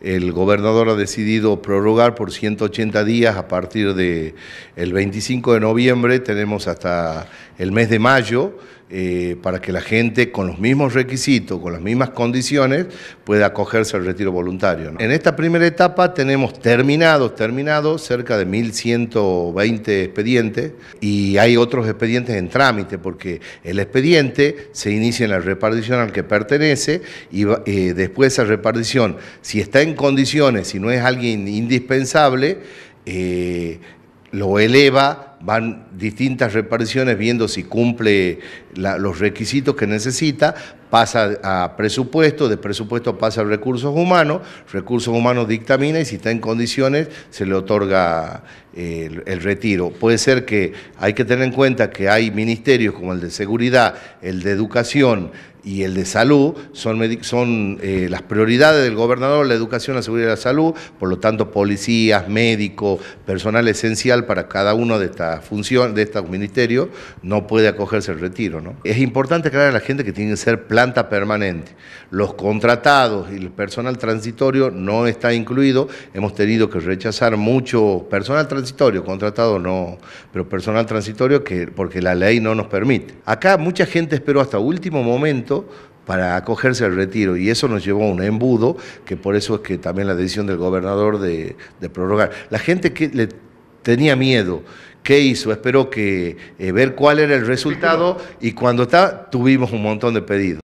El gobernador ha decidido prorrogar por 180 días a partir de el 25 de noviembre, tenemos hasta el mes de mayo eh, para que la gente con los mismos requisitos, con las mismas condiciones, pueda acogerse al retiro voluntario. En esta primera etapa tenemos terminados, terminados cerca de 1.120 expedientes y hay otros expedientes en trámite porque el expediente se inicia en la repartición al que pertenece y eh, después esa repartición, si está en condiciones, si no es alguien indispensable, eh, lo eleva van distintas reparaciones viendo si cumple los requisitos que necesita, pasa a presupuesto, de presupuesto pasa a recursos humanos, recursos humanos dictamina y si está en condiciones se le otorga eh, el, retiro. Puede ser que hay que tener en cuenta que hay ministerios como el de seguridad, el de educación, y el de salud son, son eh, las prioridades del gobernador, la educación, la seguridad y la salud, por lo tanto policías, médicos, personal esencial para cada uno de estas funciones, de estos ministerio, no puede acogerse el retiro. ¿no? Es importante aclarar a la gente que tiene que ser planta permanente. Los contratados y el personal transitorio no está incluido, hemos tenido que rechazar mucho personal transitorio, contratado no, pero personal transitorio que, porque la ley no nos permite. Acá mucha gente esperó hasta último momento para acogerse al retiro y eso nos llevó a un embudo que por eso es que también la decisión del gobernador de, prorrogar. La gente que le tenía miedo. ¿Qué hizo? Espero que eh, ver cuál era el resultado y cuando está tuvimos un montón de pedidos.